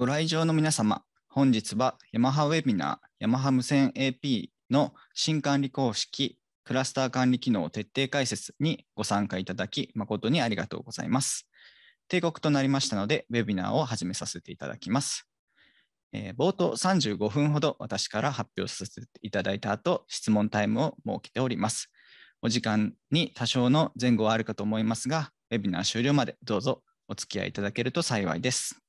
ご来場の皆様、本日はヤマハウェビナーヤマハ無線 AP の新管理公式クラスター管理機能徹底解説にご参加いただき誠にありがとうございます。定刻となりましたので、ウェビナーを始めさせていただきます。えー、冒頭35分ほど私から発表させていただいた後、質問タイムを設けております。お時間に多少の前後はあるかと思いますが、ウェビナー終了までどうぞお付き合いいただけると幸いです。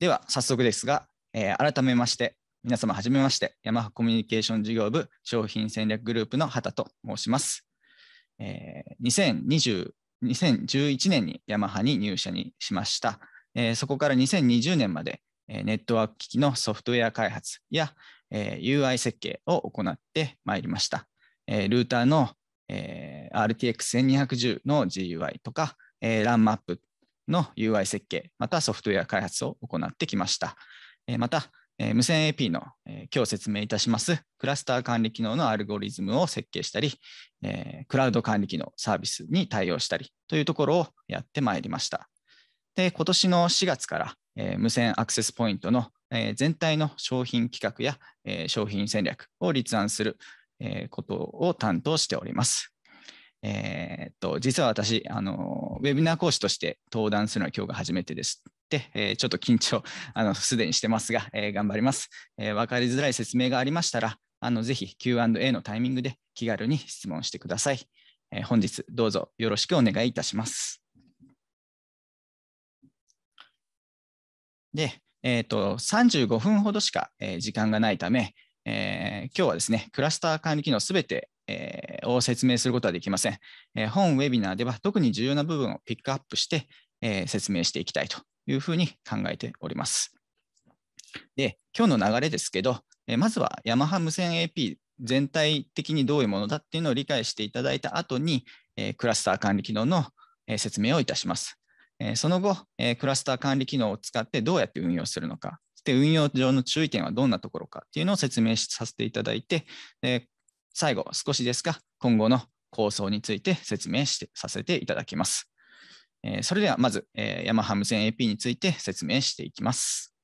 では早速ですが、えー、改めまして皆様はじめましてヤマハコミュニケーション事業部商品戦略グループの畑と申します、えー、2020 2011年にヤマハに入社にしました、えー、そこから2020年まで、ネットワーク機器のソフトウェア開発や、えー、UI 設計を行ってまいりました、えー、ルーターの、えー、RTX1210 の GUI とか、えー、ランマップの UI 設計、またソフトウェア開発を行ってきました。また、無線 AP の今日説明いたしますクラスター管理機能のアルゴリズムを設計したり、クラウド管理機能サービスに対応したりというところをやってまいりました。で、今年の4月から無線アクセスポイントの全体の商品企画や商品戦略を立案することを担当しております。えー、っと、実は私、あの、ウェビナー講師として登壇するのは今日が初めてですで、えー、ちょっと緊張、あの、すでにしてますが、えー、頑張ります。えー、分かりづらい説明がありましたら、あの、ぜひ Q&A のタイミングで気軽に質問してください。えー、本日、どうぞよろしくお願いいたします。で、えっ、と、35分ほどしか、えー、時間がないため、えー、今日はですね、クラスター管理機能すべてえー、を説明することはできません、え本ウェビナーでは特に重要な部分をピックアップして、え説明していきたいというふうに考えております。で、今日の流れですけど、えまずはヤマハ無線 AP 全体的にどういうものだっていうのを理解していただいた後に、えクラスター管理機能の、え説明をいたします。えその後、えクラスター管理機能を使ってどうやって運用するのか、で運用上の注意点はどんなところかっていうのを説明させていただいて、最後、少しですが、今後の構想について説明してさせていただきます。えそれではまず、えヤマハ無線 AP について説明していきます。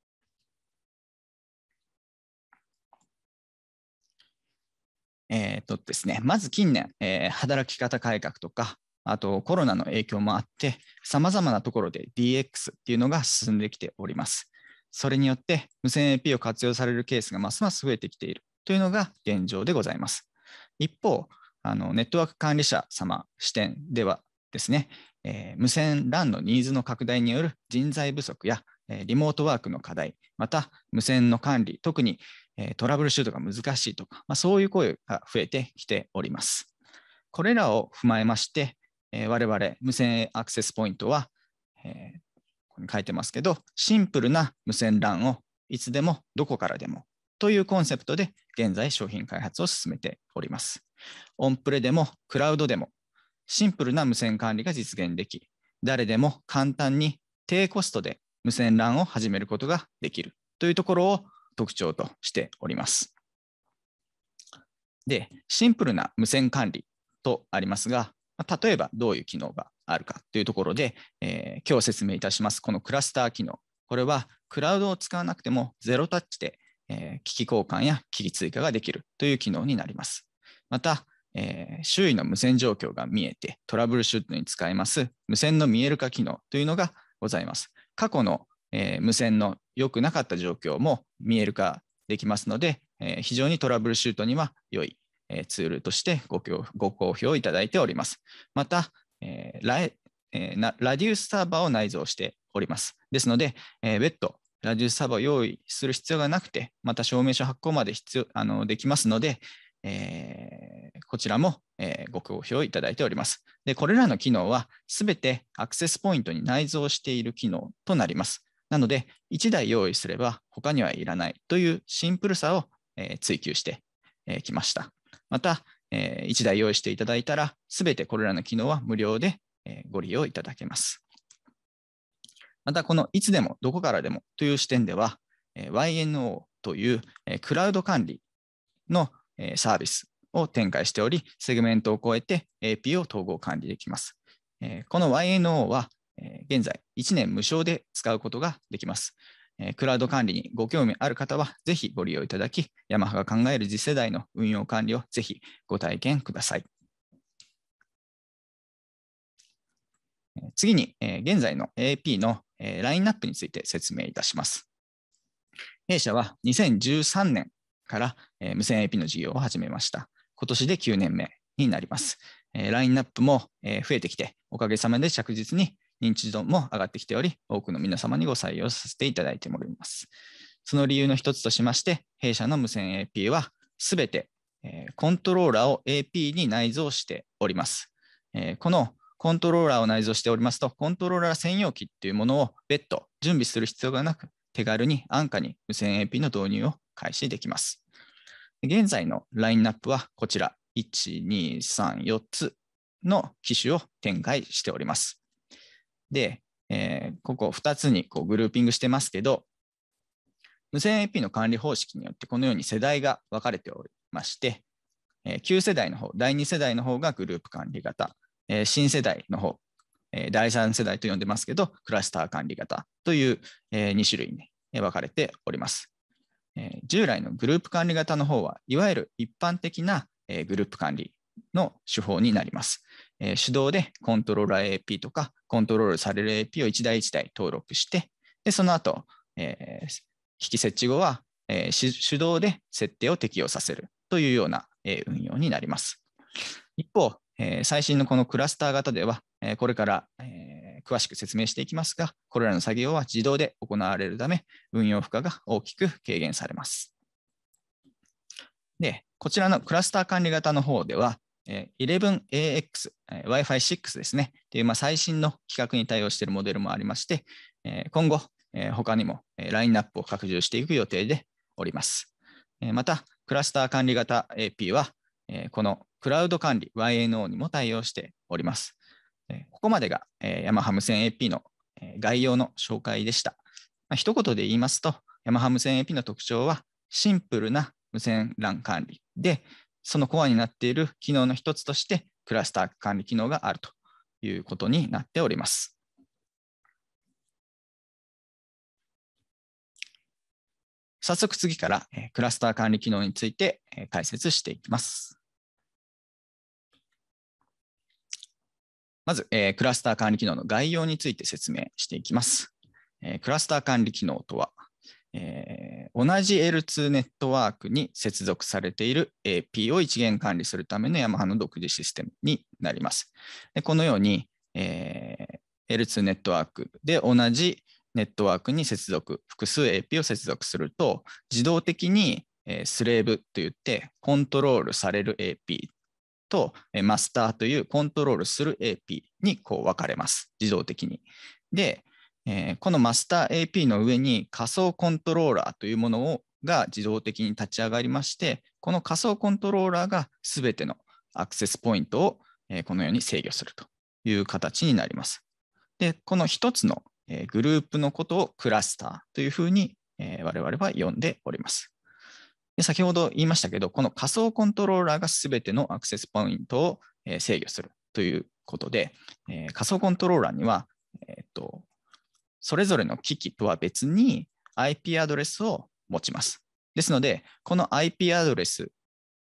えーとですね、まず近年、えー、働き方改革とか、あとコロナの影響もあって、さまざまなところで DX っていうのが進んできております。それによって無線 AP を活用されるケースがますます増えてきているというのが現状でございます。一方あの、ネットワーク管理者様視点ではですね、えー、無線 LAN のニーズの拡大による人材不足や、えー、リモートワークの課題、また無線の管理、特に、えー、トラブルシュートが難しいとか、まあ、そういう声が増えてきております。これらを踏まえまして、えー、我々無線アクセスポイントは、えー、ここに書いてますけど、シンプルな無線 LAN をいつでもどこからでもというコンセプトで現在商品開発を進めております。オンプレでもクラウドでもシンプルな無線管理が実現でき、誰でも簡単に低コストで無線 LAN を始めることができるというところを特徴としております。で、シンプルな無線管理とありますが、例えばどういう機能があるかというところで、えー、今日説明いたしますこのクラスター機能。これはクラウドを使わなくてもゼロタッチでえー、機器交換や機器追加ができるという機能になります。また、えー、周囲の無線状況が見えてトラブルシュートに使えます無線の見える化機能というのがございます。過去の、えー、無線の良くなかった状況も見える化できますので、えー、非常にトラブルシュートには良い、えツールとしてごご好評いただいております。また、えラえー、ラディウスサーバーを内蔵しております。ですので、えー、別途ラジウスサーバーを用意する必要がなくて、また証明書発行まで必要あのできますので、えー、こちらも、えー、ご好評いただいております。で、これらの機能はすべてアクセスポイントに内蔵している機能となります。なので、1台用意すれば他にはいらないというシンプルさを、えー、追求してきました。また、えー、1台用意していただいたら、すべてこれらの機能は無料でご利用いただけます。またこのいつでもどこからでもという視点では、YNO というクラウド管理のサービスを展開しており、セグメントを超えて AP を統合管理できます。この YNO は現在1年無償で使うことができます。クラウド管理にご興味ある方はぜひご利用いただき、ヤマハが考える次世代の運用管理をぜひご体験ください。次に、え現在の AP の、えラインナップについて説明いたします。弊社は2013年から、え無線 AP の事業を始めました。今年で9年目になります。えラインナップも、え増えてきて、おかげさまで着実に認知度も上がってきており、多くの皆様にご採用させていただいております。その理由の一つとしまして、弊社の無線 AP はすべてコントローラーを AP に内蔵しております。このコントローラーを内蔵しておりますと、コントローラー専用機っていうものを別途準備する必要がなく、手軽に安価に無線 AP の導入を開始できます。現在のラインナップはこちら、1、2、3、4つの機種を展開しております。で、えー、ここ2つにこうグルーピングしてますけど、無線 AP の管理方式によってこのように世代が分かれておりまして、えー、旧世代の方、第2世代の方がグループ管理型、えー、新世代の方、えー、第三世代と呼んでますけど、クラスター管理型という、え2種類に分かれております。え従来のグループ管理型の方は、いわゆる一般的な、えグループ管理の手法になります。え手動でコントローラー AP とか、コントロールされる AP を1台1台登録して、でその後、え引き設置後は、え手動で設定を適用させるというような、え運用になります。一方、えー、最新のこのクラスター型では、えー、これから、えー、詳しく説明していきますが、これらの作業は自動で行われるため、運用負荷が大きく軽減されます。で、こちらのクラスター管理型の方では、11AX、Wi-Fi6 ですね、というまあ最新の規格に対応しているモデルもありまして、今後、他にもラインナップを拡充していく予定でおります。また、クラスター管理型 AP は、このクラウド管理 YNO にも対応しております。ここまでが、えー、ヤマハ無線 AP の概要の紹介でした。まあ、一言で言いますと、ヤマハ無線 AP の特徴はシンプルな無線 LAN 管理で、そのコアになっている機能の一つとしてクラスター管理機能があるということになっております。早速次からクラスター管理機能について解説していきます。まず、えー、クラスター管理機能の概要について説明していきます。えー、クラスター管理機能とは、えー、同じ L2 ネットワークに接続されている AP を一元管理するためのヤマハの独自システムになります。でこのように、え L2 ネットワークで同じネットワークに接続、複数 AP を接続すると、自動的にスレーブといって、コントロールされる AP とマスターというコントロールする AP にこう分かれます、自動的に。で、このマスター AP の上に仮想コントローラーというものをが自動的に立ち上がりまして、この仮想コントローラーが全てのアクセスポイントをこのように制御するという形になります。で、この1つのグループのことをクラスターというふうに我々は呼んでおります。で先ほど言いましたけど、この仮想コントローラーがすべてのアクセスポイントを、え制御するということで、え仮想コントローラーには、えっと、それぞれの機器とは別に IP アドレスを持ちます。ですので、この IP アドレス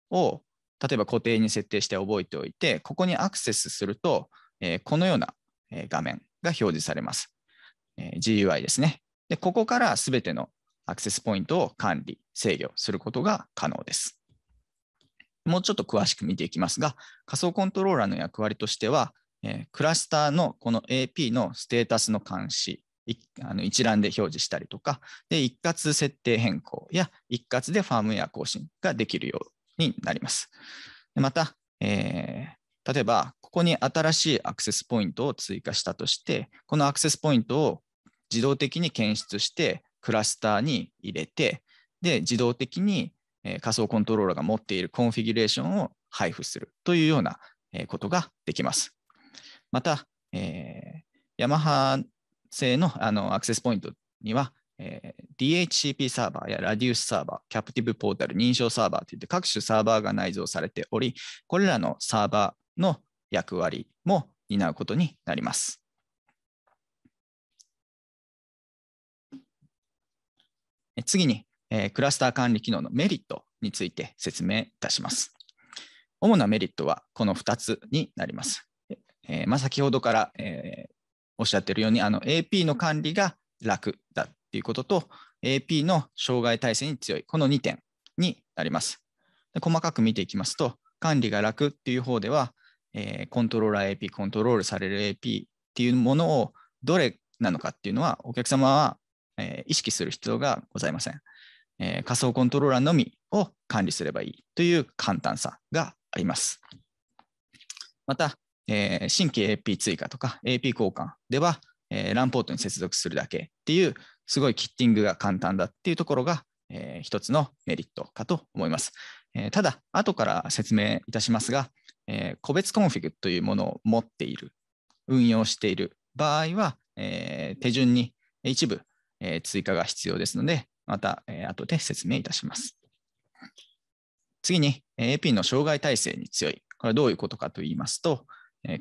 を例えば固定に設定して覚えておいて、ここにアクセスすると、えこのような画面が表示されます。え GUI ですね。でここからすべてのアクセスポイントを管理、制御することが可能です。もうちょっと詳しく見ていきますが、仮想コントローラーの役割としては、えクラスターのこの AP のステータスの監視、あの一覧で表示したりとかで、一括設定変更や一括でファームウェア更新ができるようになります。また、えー、例えば、ここに新しいアクセスポイントを追加したとして、このアクセスポイントを自動的に検出して、クラスターに入れて、で、自動的に仮想コントローラーが持っているコンフィギュレーションを配布するというようなことができます。また、えー、ヤマハ製のあのアクセスポイントには、えー、DHCP サーバーや Radius サーバー、キャプティブポータル、認証サーバーといって各種サーバーが内蔵されており、これらのサーバーの役割も担うことになります。次に、えクラスター管理機能のメリットについて説明いたします。主なメリットはこの2つになります。えまあ、先ほどから、えおっしゃっているようにあの AP の管理が楽だっていうことと AP の障害体制に強いこの2点になります。で細かく見ていきますと管理が楽っていう方では、えコントローラー AP コントロールされる AP っていうものをどれなのかっていうのはお客様はえー、意識する必要がございません、えー、仮想コントローラーのみを管理すればいいという簡単さがあります。また、えー、新規 AP 追加とか AP 交換では、えー、ランポートに接続するだけっていうすごいキッティングが簡単だっていうところが、えー、一つのメリットかと思います。えー、ただ、後から説明いたしますが、えー、個別コンフィグというものを持っている、運用している場合は、えー、手順に一部え追加が必要ですので、また、え後で説明いたします。次に AP の障害体制に強い。これはどういうことかと言いますと、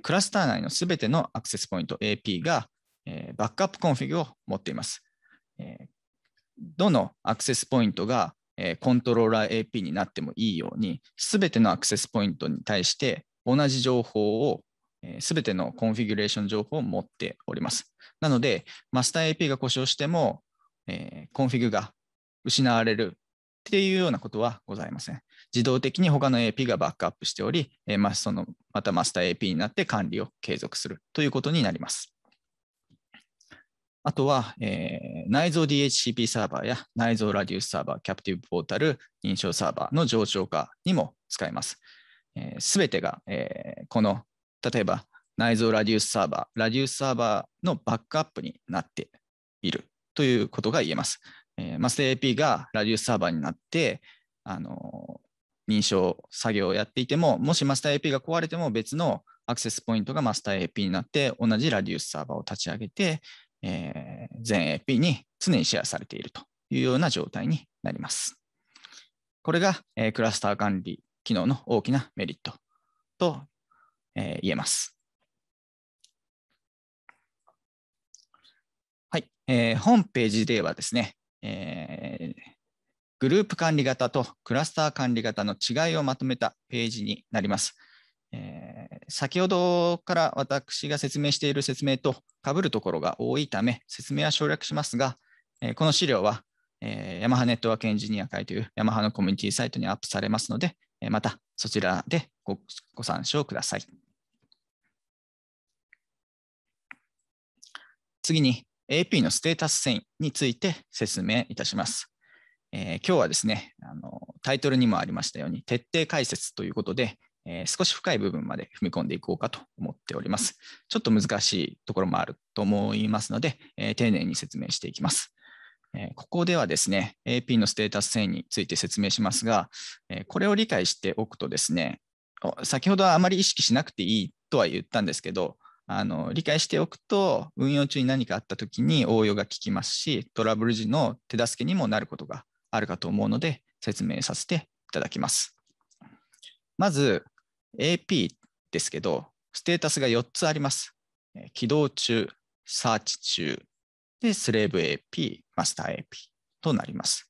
クラスター内のすべてのアクセスポイント AP がバックアップコンフィグを持っています。どのアクセスポイントがコントローラー AP になってもいいように、すべてのアクセスポイントに対して同じ情報をすべてのコンフィギュレーション情報を持っております。なので、マスター AP が故障しても、えコンフィグが失われるっていうようなことはございません。自動的に他の AP がバックアップしており、えまそのまたマスター AP になって管理を継続するということになります。あとは、え内蔵 DHCP サーバーや内蔵ラディウスサーバー、キャプティブポータル認証サーバーの上昇化にも使えます。す、え、べ、てが、えこの例えば内蔵ラディウスサーバー、ラディウスサーバーのバックアップになっているということが言えます。えー、マステ AP がラディウスサーバーになって、あのー、認証作業をやっていても、もしマスター AP が壊れても別のアクセスポイントがマスター AP になって、同じラディウスサーバーを立ち上げて、えー、全 AP に常にシェアされているというような状態になります。これが、えー、クラスター管理機能の大きなメリットとえ言えます。はい、えー、ホームページではですね、えー、グループ管理型とクラスター管理型の違いをまとめたページになります。えー、先ほどから私が説明している説明とかぶるところが多いため説明は省略しますが、えー、この資料は、えー、ヤマハネットワークエンジニア会というヤマハのコミュニティサイトにアップされますので、えまたそちらでごご参照ください。次に AP のステータス遷移について説明いたします。えー、今日はですねあの、タイトルにもありましたように、徹底解説ということで、えー、少し深い部分まで踏み込んでいこうかと思っております。ちょっと難しいところもあると思いますので、えー、丁寧に説明していきます。えここではですね、AP のステータス遷移について説明しますが、えこれを理解しておくとですね、先ほどはあまり意識しなくていいとは言ったんですけど、あの理解しておくと運用中に何かあった時に応用が効きますしトラブル時の手助けにもなることがあるかと思うので説明させていただきますまず AP ですけどステータスが4つあります起動中サーチ中でスレーブ AP マスター AP となります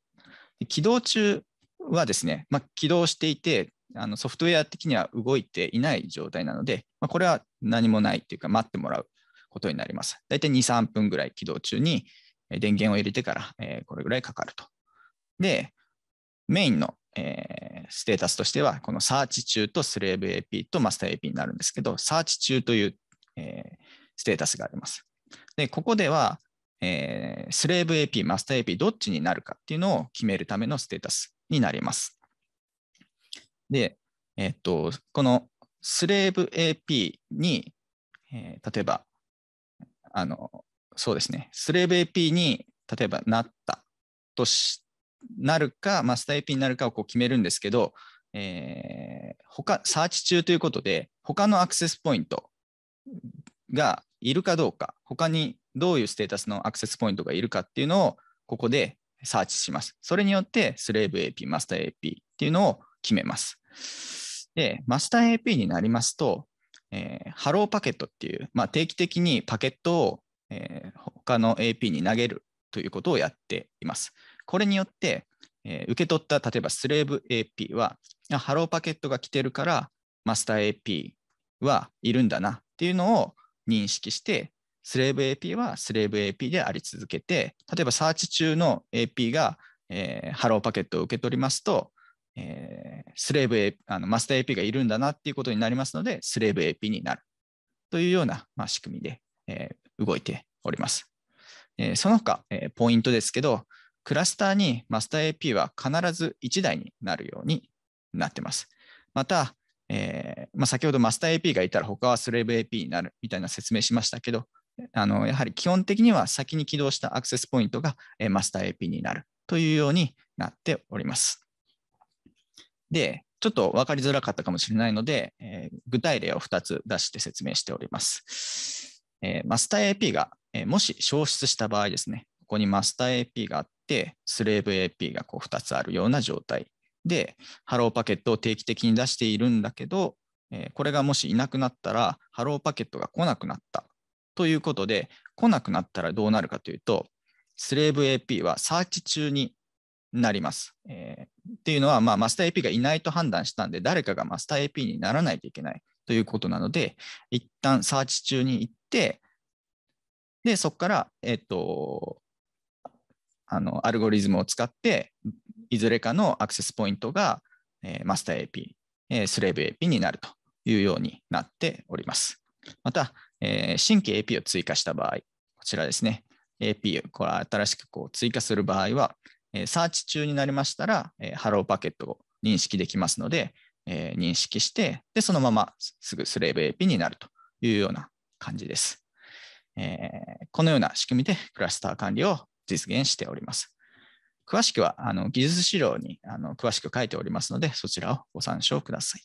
起動中はですね、まあ、起動していてあのソフトウェア的には動いていない状態なので、まあ、これは何もないというか待ってもらうことになります。大体2、3分ぐらい起動中に電源を入れてから、えこれぐらいかかると。で、メインの、えステータスとしては、このサーチ中とスレーブ AP とマスター AP になるんですけど、サーチ中という、えステータスがあります。で、ここでは、えスレーブ AP、マスター AP、どっちになるかっていうのを決めるためのステータスになります。で、えっと、このスレーブ AP に、えー、例えば、あの、そうですね、スレーブ AP に、例えばなったとし、なるか、マスター AP になるかをこう決めるんですけど、えー、他、サーチ中ということで、他のアクセスポイントがいるかどうか、他にどういうステータスのアクセスポイントがいるかっていうのを、ここでサーチします。それによって、スレーブ AP、マスター AP っていうのを決めます。で、マスター AP になりますと、えー、ハローパケットっていう、まあ、定期的にパケットを、えー、他の AP に投げるということをやっています。これによって、えー、受け取った例えばスレーブ AP は、ハローパケットが来てるから、マスター AP はいるんだなっていうのを認識して、スレーブ AP はスレーブ AP であり続けて、例えばサーチ中の AP が、えー、ハローパケットを受け取りますと、えー、スレーブ AP あのマスター AP がいるんだなっていうことになりますので、スレーブ AP になるというような、まあ、仕組みで、えー、動いております。えー、その他、えー、ポイントですけど、クラスターにマスター AP は必ず1台になるようになってます。また、えーまあ、先ほどマスター AP がいたら他はスレーブ AP になるみたいな説明しましたけど、あのやはり基本的には先に起動したアクセスポイントが、えー、マスター AP になるというようになっております。で、ちょっと分かりづらかったかもしれないので、えー、具体例を2つ出して説明しております。えー、マスター AP が、えー、もし消失した場合ですね、ここにマスター AP があって、スレーブ AP がこう2つあるような状態で、ハローパケットを定期的に出しているんだけど、えこれがもしいなくなったら、ハローパケットが来なくなったということで、来なくなったらどうなるかというと、スレーブ AP はサーチ中になります。えー、っていうのは、まあ、マスター AP がいないと判断したんで、誰かがマスター AP にならないといけないということなので、一旦サーチ中に行って、で、そこから、えっ、と、あの、アルゴリズムを使って、いずれかのアクセスポイントが、えー、マスター AP、えー、スレーブ AP になるというようになっております。また、えー、新規 AP を追加した場合、こちらですね、AP をこれ新しくこう追加する場合は、えサーチ中になりましたら、えハローパケットを認識できますので、え認識して、で、そのまますぐスレーブ AP になるというような感じです。えこのような仕組みでクラスター管理を実現しております。詳しくはあの技術資料にあの詳しく書いておりますので、そちらをご参照ください。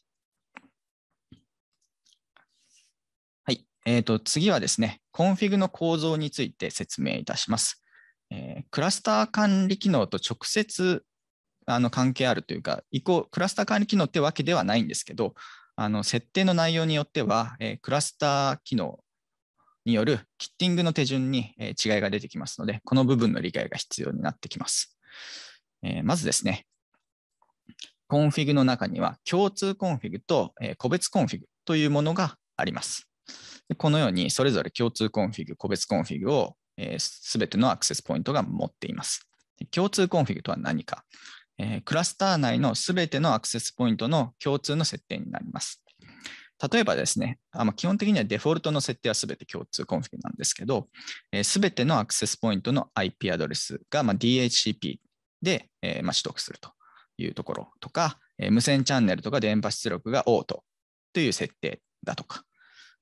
はい。えーと、次はですね、コンフィグの構造について説明いたします。えー、クラスター管理機能と直接あの関係あるというか移行、クラスター管理機能ってわけではないんですけど、あの設定の内容によっては、えー、クラスター機能によるキッティングの手順に、えー、違いが出てきますので、この部分の理解が必要になってきます。えー、まずですね、コンフィグの中には共通コンフィグと、えー、個別コンフィグというものがあります。このようにそれぞれ共通コンフィグ、個別コンフィグをすべてのアクセスポイントが持っています。共通コンフィグとは何か。クラスター内のすべてのアクセスポイントの共通の設定になります。例えばですね、あま基本的にはデフォルトの設定はすべて共通コンフィグなんですけど、す、べ、てのアクセスポイントの IP アドレスが、ま DHCP で、えま取得するというところとか、え無線チャンネルとか電波出力がオートという設定だとか、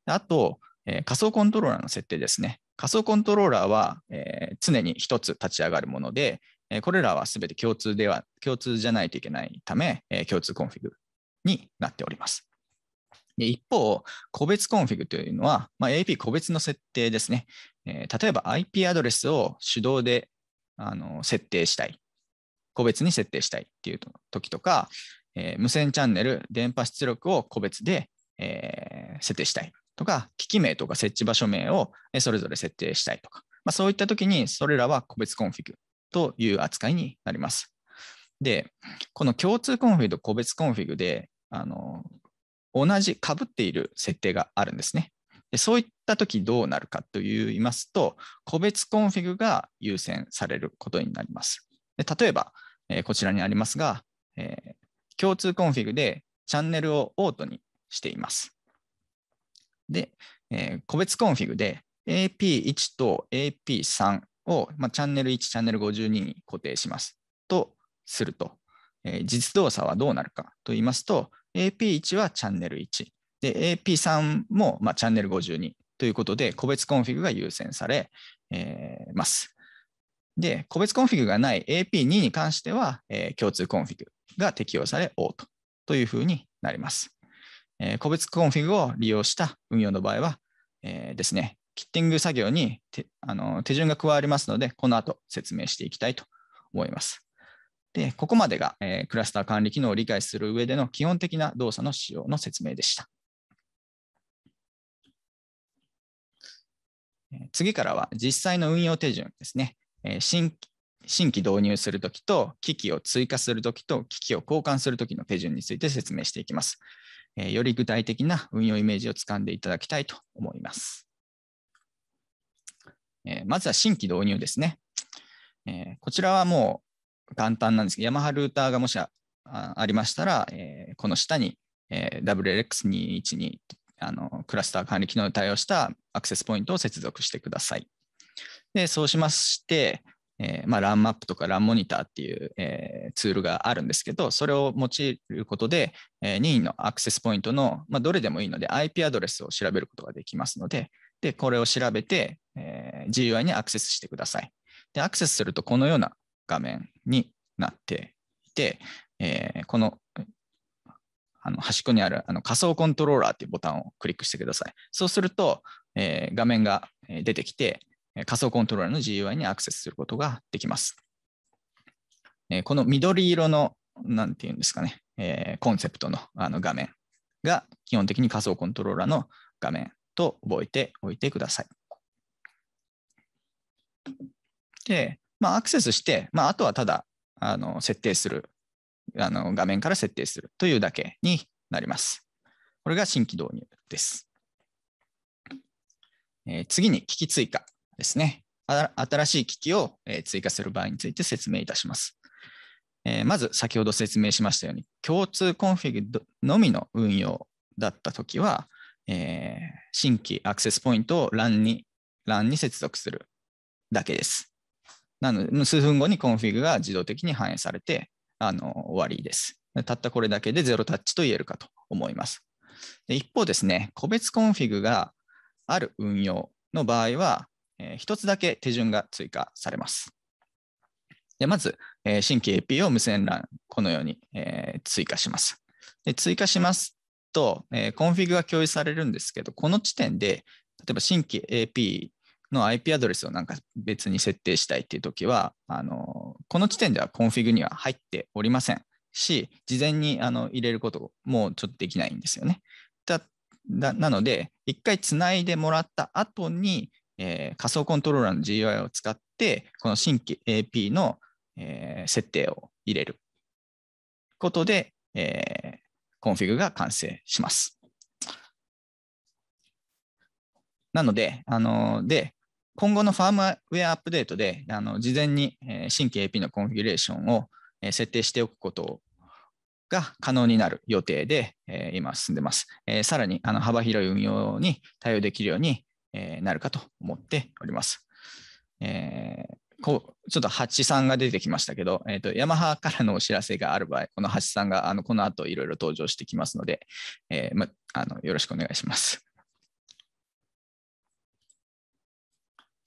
あと、え仮想コントローラーの設定ですね。仮想コントローラーは、えー、常に1つ立ち上がるもので、えー、これらはすべて共通では、共通じゃないといけないため、えー、共通コンフィグになっております。で一方、個別コンフィグというのは、まあ、AP 個別の設定ですね。え例えば IP アドレスを手動であの設定したい。個別に設定したいっていう時とか、え無線チャンネル、電波出力を個別で、え設定したいとか、機器名とか設置場所名をそれぞれ設定したいとか、まあ、そういったときに、それらは個別コンフィグという扱いになります。で、この共通コンフィグと個別コンフィグで、あの同じかぶっている設定があるんですね。でそういったときどうなるかといいますと、個別コンフィグが優先されることになります。で例えば、えー、こちらにありますが、えー、共通コンフィグでチャンネルをオートにしています。で、えー、個別コンフィグで AP1 と AP3 を、まあ、チャンネル1、チャンネル52に固定しますとすると、えー、実動作はどうなるかと言いますと、AP1 はチャンネル1、で AP3 も、まあ、チャンネル52ということで、個別コンフィグが優先され、えー、ます。で、個別コンフィグがない AP2 に関しては、えー、共通コンフィグが適用され、オートというふうになります。えー、個別コンフィグを利用した運用の場合は、えー、ですね、キッティング作業に手あの手順が加わりますので、この後説明していきたいと思います。で、ここまでが、えー、クラスター管理機能を理解する上での基本的な動作の使用の説明でした。次からは実際の運用手順ですね。えー、新新規導入するときと、機器を追加するときと、機器を交換するときの手順について説明していきます。えより具体的な運用イメージをつかんでいただきたいと思います。えまずは新規導入ですね。えこちらはもう簡単なんですけど、ヤマハルーターがもしありましたら、えこの下に、え WLX212 あのクラスター管理機能に対応したアクセスポイントを接続してください。でそうしまして、えー、まあ、ランマップとかランモニターっていう、えー、ツールがあるんですけど、それを用いることで、えー、任意のアクセスポイントの、まあ、どれでもいいので IP アドレスを調べることができますので、でこれを調べて、え GUI にアクセスしてください。で、アクセスするとこのような画面になっていて、えこのあの端っこにあるあの仮想コントローラーっていうボタンをクリックしてください。そうすると、え画面が出てきて、仮想コントローラーの GUI にアクセスすることができます。この緑色の、なんていうんですかね、えコンセプトのあの画面が基本的に仮想コントローラーの画面と覚えておいてください。で、まあ、アクセスして、まあ、あとはただあの設定するあの、画面から設定するというだけになります。これが新規導入です。え次に機器追加ですね、新しい機器を追加する場合について説明いたします。まず先ほど説明しましたように共通コンフィグのみの運用だったときは、えー、新規アクセスポイントを LAN に LAN に接続するだけです。なので数分後にコンフィグが自動的に反映されてあの終わりです。たったこれだけでゼロタッチと言えるかと思います。で一方ですね、個別コンフィグがある運用の場合は、えー、1つだけ手順が追加されます。でまず、えー、新規 a p を無線 LAN、このように、えー、追加します。で追加しますと、えー、コンフィグが共有されるんですけど、この地点で、例えば新規 AP の IP アドレスをなんか別に設定したいっていうときはあの、この地点ではコンフィグには入っておりませんし、事前にあの入れることもちょっとできないんですよね。だなので、一回つないでもらった後に、えー、仮想コントローラーの GUI を使って、この新規 AP の、えー、設定を入れることで、えー、コンフィグが完成します。なので、あので今後のファームウェアアップデートで、あの事前に新規 AP のコンフィギュレーションを設定しておくことが可能になる予定で、今進んでます。さらにあの幅広い運用に対応できるように、えー、なるかと思っております。えーこうちょっと八さんが出てきましたけど、えーと、ヤマハからのお知らせがある場合、この八さんがあのこの後いろいろ登場してきますので、えー、ま、あのよろしくお願いします。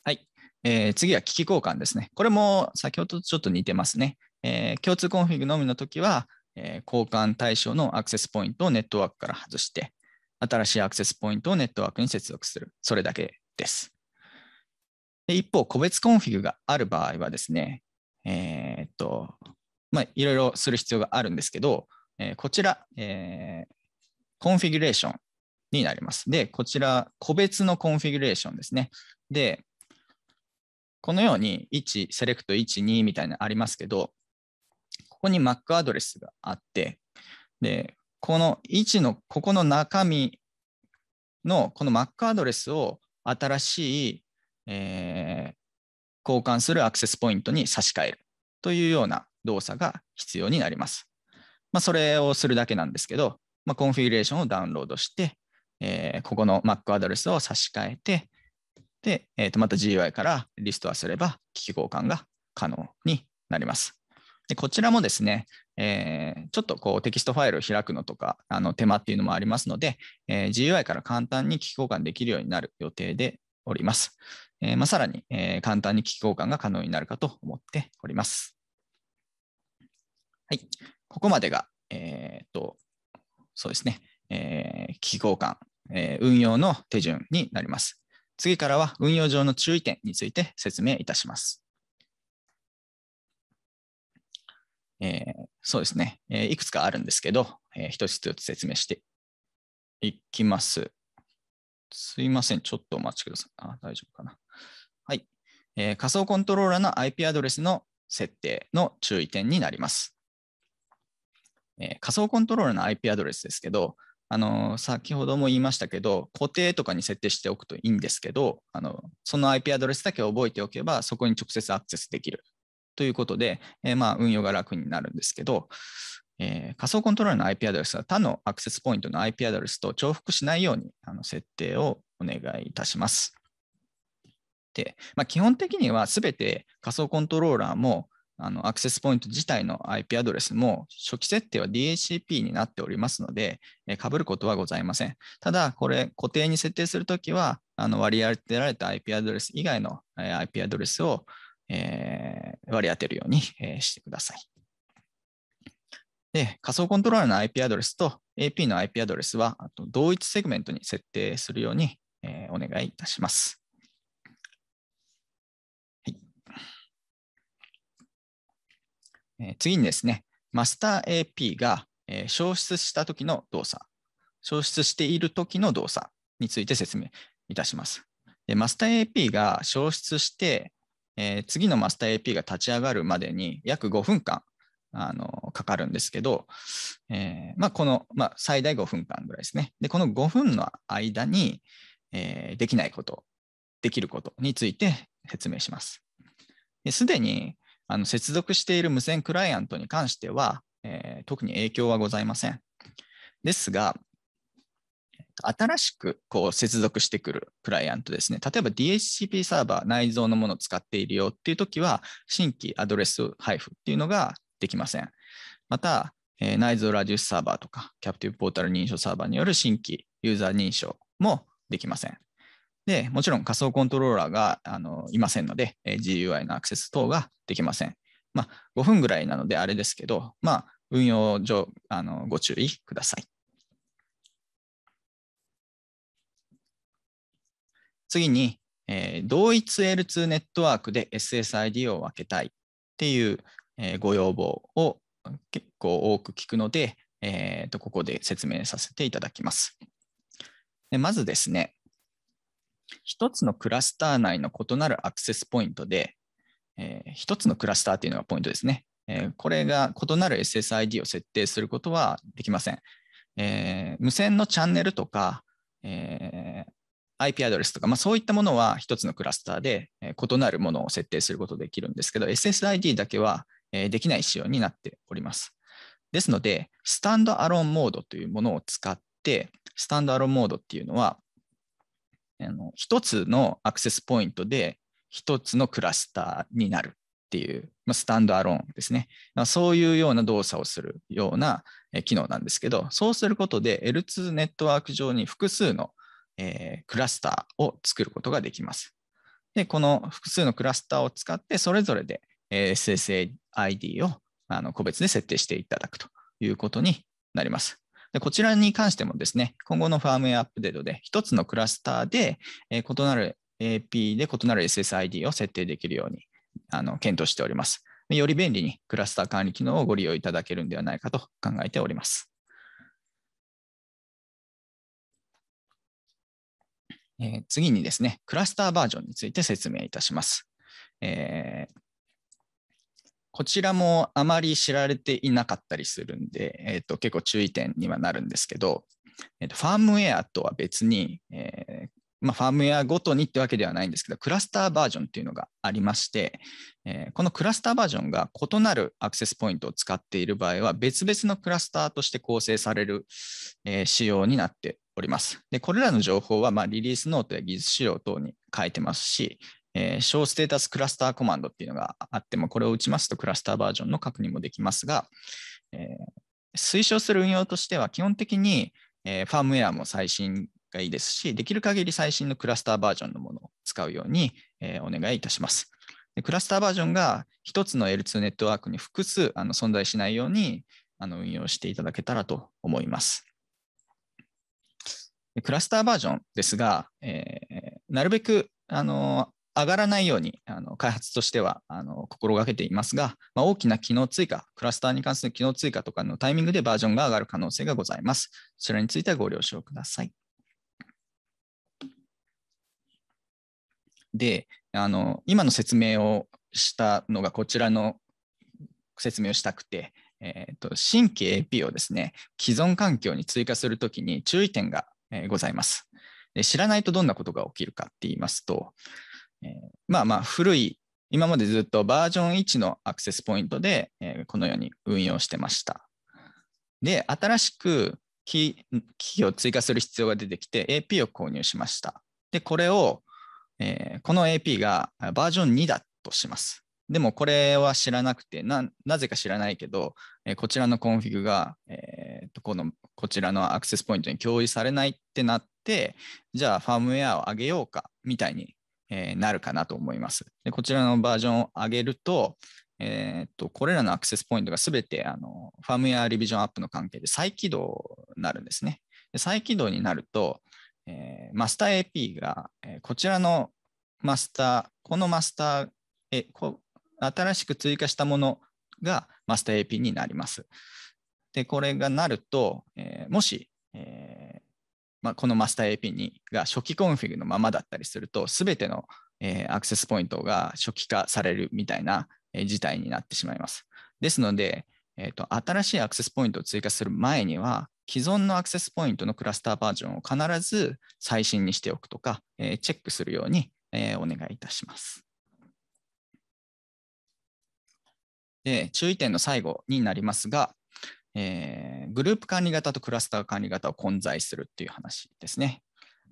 はい、えー、次は機器交換ですね。これも先ほどとちょっと似てますね。えー、共通コンフィグのみの時は、えー、交換対象のアクセスポイントをネットワークから外して、新しいアクセスポイントをネットワークに接続する。それだけです。で一方、個別コンフィグがある場合はですね、えー、っと、まあ、いろいろする必要があるんですけど、えー、こちら、えー、コンフィギュレーションになります。で、こちら、個別のコンフィギュレーションですね。で、このように1、セレクト1、2みたいなのありますけど、ここに Mac アドレスがあって、で、この位置のここの中身のこの Mac アドレスを新しい、えー、交換するアクセスポイントに差し替えるというような動作が必要になります。まあ、それをするだけなんですけど、まあ、コンフィギュレーションをダウンロードして、えー、ここの Mac アドレスを差し替えて、で、えー、とまた GUI からリストアすれば、機器交換が可能になります。でこちらもですね、えー、ちょっとこうテキストファイルを開くのとかあの手間っていうのもありますので、えー、GUI から簡単に機器交換できるようになる予定でおります。えーまあ、さらに、えー、簡単に機器交換が可能になるかと思っております。はい、ここまでが、えー、っと、そうですね、えー、機器交換、えー、運用の手順になります。次からは運用上の注意点について説明いたします。えー、そうですね、えー、いくつかあるんですけど、えー、一つずつ説明していきます。すいません、ちょっとお待ちください。あ大丈夫かな。はい、えー。仮想コントローラーの IP アドレスの設定の注意点になります。えー、仮想コントローラーの IP アドレスですけど、あの先ほども言いましたけど、固定とかに設定しておくといいんですけど、あのその IP アドレスだけ覚えておけば、そこに直接アクセスできるということで、えー、まあ運用が楽になるんですけど、えー、仮想コントローラーの IP アドレスは他のアクセスポイントの IP アドレスと重複しないようにあの設定をお願いいたします。で、まあ、基本的には全て仮想コントローラーもあのアクセスポイント自体の IP アドレスも初期設定は DHCP になっておりますので、かぶることはございません。ただ、これ固定に設定するときはあの割り当てられた IP アドレス以外の IP アドレスをえー、割り当てるように、えー、してください。で、仮想コントローラーの IP アドレスと AP の IP アドレスは同一セグメントに設定するように、えー、お願いいたします。はいえー、次にですね、マスター AP が、えー、消失した時の動作、消失している時の動作について説明いたします。でマスター AP が消失して、えー、次のマスター AP が立ち上がるまでに約5分間あのかかるんですけど、えー、まあ、この、まあ、最大5分間ぐらいですね。で、この5分の間に、えー、できないこと、できることについて説明します。すでにあの接続している無線クライアントに関しては、えー、特に影響はございません。ですが、新しくこう接続してくるクライアントですね。例えば DHCP サーバー内蔵のものを使っているよっていう時は、新規アドレス配布っていうのができません。また、え内蔵ラディウスサーバーとか、キャプティブポータル認証サーバーによる新規ユーザー認証もできません。で、もちろん仮想コントローラーがあのいませんので、え GUI のアクセス等ができません。まあ、5分ぐらいなのであれですけど、まあ、運用上あのご注意ください。次に、えー、同一 L2 ネットワークで SSID を分けたいっていう、えー、ご要望を結構多く聞くので、えー、とここで説明させていただきます。でまずですね、1つのクラスター内の異なるアクセスポイントで、えー、1つのクラスターというのがポイントですね。えー、これが異なる SSID を設定することはできません。えー、無線のチャンネルとか、えー、IP アドレスとか、まあ、そういったものは1つのクラスターで、異なるものを設定することできるんですけど、SSID だけは、できない仕様になっております。ですので、スタンドアローンモードというものを使って、スタンドアローンモードっていうのは、一1つのアクセスポイントで1つのクラスターになるっていう、まあ、スタンドアローンですね。まあ、そういうような動作をするような機能なんですけど、そうすることで L2 ネットワーク上に複数のえー、クラスターを作ることができます。で、この複数のクラスターを使って、それぞれで SSID をあの個別で設定していただくということになります。でこちらに関してもですね、今後のファームウェアアップデートで、1つのクラスターで、え異なる AP で異なる SSID を設定できるようにあの検討しております。より便利にクラスター管理機能をご利用いただけるんではないかと考えております。えー、次にですね、クラスターバージョンについて説明いたします。えー、こちらもあまり知られていなかったりするんで、えーと、結構注意点にはなるんですけど、えーと、とファームウェアとは別に、えー、まあ、ファームウェアごとにってわけではないんですけど、クラスターバージョンっていうのがありまして、えー、このクラスターバージョンが異なるアクセスポイントを使っている場合は、別々のクラスターとして構成される、えー、仕様になっております。でこれらの情報は、まあ、リリースノートや技術資料等に書いてますし、えー、小ステータスクラスターコマンドっていうのがあって、も、これを打ちますとクラスターバージョンの確認もできますが、えー、推奨する運用としては基本的に、えー、ファームウェアも最新がいいですし、できる限り最新のクラスターバージョンのものを使うように、えお願いいたします。でクラスターバージョンが1つの L2 ネットワークに複数あの存在しないようにあの運用していただけたらと思います。クラスターバージョンですが、えー、なるべくあの上がらないようにあの開発としてはあの心がけていますが、まあ、大きな機能追加、クラスターに関する機能追加とかのタイミングでバージョンが上がる可能性がございます。それについてはご了承ください。で、あの今の説明をしたのがこちらの説明をしたくて、えーと新規 AP をですね既存環境に追加するときに注意点がえございます。で知らないとどんなことが起きるかって言いますと、えまあまあ古い今までずっとバージョン1のアクセスポイントで、えこのように運用してました。で、新しく機器を追加する必要が出てきて AP を購入しました。で、これを、えこの AP がバージョン2だとします。でもこれは知らなくてな、なぜか知らないけど、えこちらのコンフィグが、えとこのこちらのアクセスポイントに共有されないってなってじゃあファームウェアを上げようかみたいに、えー、なるかなと思いますでこちらのバージョンを上げると,、えー、とこれらのアクセスポイントが全てあのファームウェアリビジョンアップの関係で再起動になるんですねで再起動になると、えー、マスター AP が、えこちらのマスターこのマスターえこ新しく追加したものがマスター AP になります。で、これがなると、えー、もし、えー、まあ、このマスター AP2 が初期コンフィグのままだったりすると、すべての、えー、アクセスポイントが初期化されるみたいな、え事態になってしまいます。ですので、えーと、新しいアクセスポイントを追加する前には、既存のアクセスポイントのクラスターバージョンを必ず最新にしておくとか、えー、チェックするように、えー、お願いいたします。で注意点の最後になりますが、えー、グループ管理型とクラスター管理型を混在するっていう話ですね。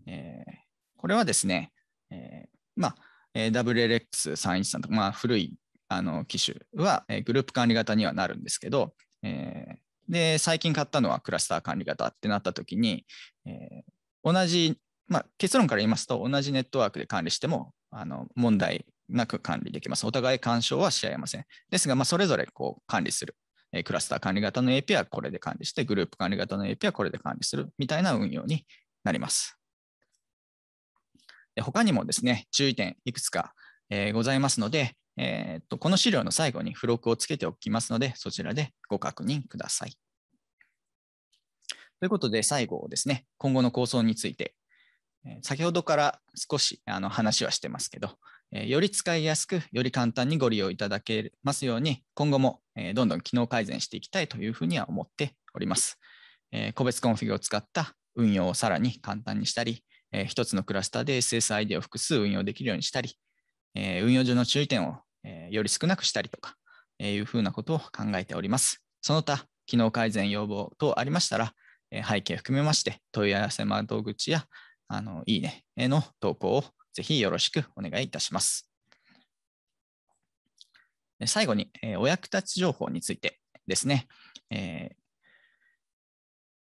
えー、これはですね、えー、まあ、WLX313 とか、まあ、古いあの機種は、えグループ管理型にはなるんですけど、えで最近買ったのはクラスター管理型ってなった時に、え同じ、まあ、結論から言いますと同じネットワークで管理してもあの問題なく管理できます。お互い干渉はし合いません。ですが、まあ、それぞれこう管理するクラスター管理型の API はこれで管理して、グループ管理型の API はこれで管理するみたいな運用になります。で他にもですね、注意点いくつか、えー、ございますので、えー、っと、この資料の最後に付録をつけておきますので、そちらでご確認ください。ということで、最後ですね、今後の構想について、先ほどから少しあの話はしてますけど、より使いやすく、より簡単にご利用いただけますように、今後もどんどん機能改善していきたいというふうには思っております。個別コンフィグを使った運用をさらに簡単にしたり、一つのクラスターで SSID を複数運用できるようにしたり、運用上の注意点をより少なくしたりとかいうふうなことを考えております。その他、機能改善要望等ありましたら、背景含めまして問い合わせ窓口やあのいいねへの投稿をぜひよろしくお願いいたします。最後に、えお役立ち情報についてですね、えー、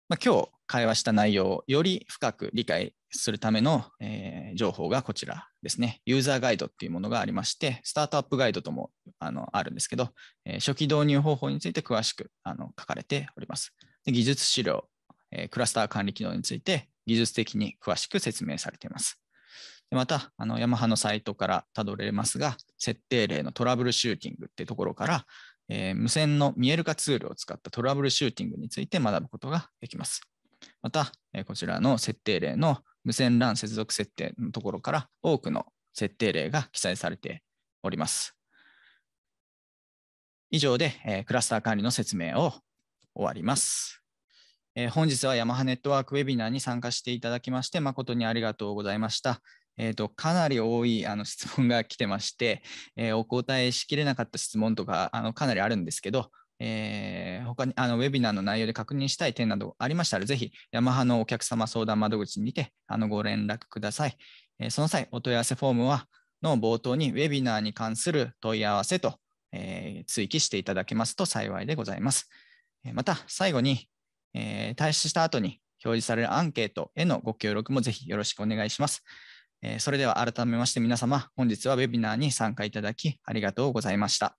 まあ、今日会話した内容をより深く理解するための、えー、情報がこちらですね。ユーザーガイドっていうものがありまして、スタートアップガイドともあのあるんですけど、えー、初期導入方法について詳しくあの書かれております。で技術資料、えクラスター管理機能について技術的に詳しく説明されています。また、あのヤマハのサイトからたどれますが、設定例のトラブルシューティングってところから、えー、無線の見える化ツールを使ったトラブルシューティングについて学ぶことができます。また、えこちらの設定例の無線 LAN 接続設定のところから多くの設定例が記載されております。以上で、えクラスター管理の説明を終わります。え本日はヤマハネットワークウェビナーに参加していただきまして誠にありがとうございました。えーと、かなり多いあの質問が来てまして、えー、お答えしきれなかった質問とかあのかなりあるんですけど、えー、他にあのウェビナーの内容で確認したい点などありましたら、ぜひヤマハのお客様相談窓口にてあのご連絡ください。えー、その際、お問い合わせフォームはの冒頭にウェビナーに関する問い合わせと、えー、追記していただけますと幸いでございます。また、最後に、えー、退出した後に表示されるアンケートへのご協力もぜひよろしくお願いします。それでは改めまして皆様、本日はウェビナーに参加いただきありがとうございました。